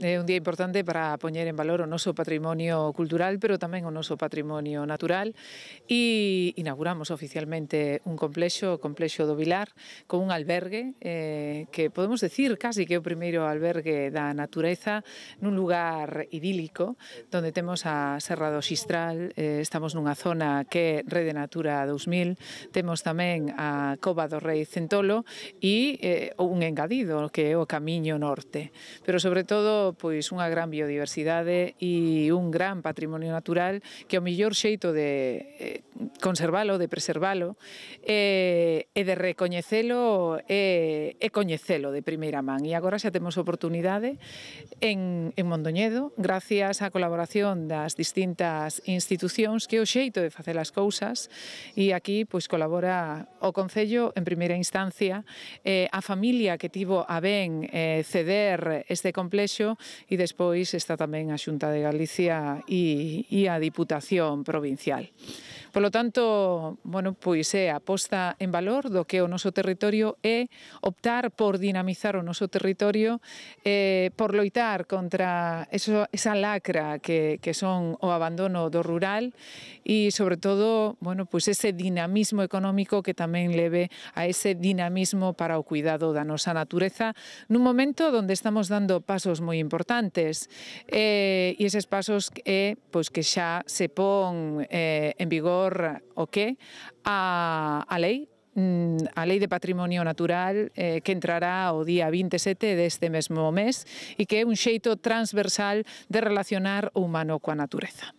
É un día importante para poñer en valor o noso patrimonio cultural, pero tamén o noso patrimonio natural e inauguramos oficialmente un complexo, o complexo do Vilar, con un albergue eh, que podemos decir casi que é o primeiro albergue da natureza nun lugar idílico, onde temos a Serra do Xistral, eh, estamos nunha zona que é Rede Natura 2000, temos tamén a Cova do Rei Centolo e eh, un engadido que é o Camiño Norte. Pero sobre todo pois unha gran biodiversidade e un gran patrimonio natural que o mellor xeito de eh, conservalo, de preservalo eh, e, de recoñecelo e, eh, e coñecelo de primeira man. E agora xa temos oportunidade en, en Mondoñedo gracias á colaboración das distintas institucións que o xeito de facer as cousas e aquí pois colabora o Concello en primeira instancia eh, a familia que tivo a ben ceder este complexo Concello e despois está tamén a Xunta de Galicia e, e a Diputación Provincial. Polo tanto, bueno, pois é eh, a posta en valor do que o noso territorio é optar por dinamizar o noso territorio, eh, por loitar contra eso, esa lacra que, que son o abandono do rural e, sobre todo, bueno, pois ese dinamismo económico que tamén leve a ese dinamismo para o cuidado da nosa natureza nun momento onde estamos dando pasos moi importantes eh, e eses pasos é eh, pois que xa se pon eh, en vigor por o que a, a lei mm, a Lei de Patrimonio Natural eh, que entrará o día 27 deste mesmo mes e que é un xeito transversal de relacionar o humano coa natureza.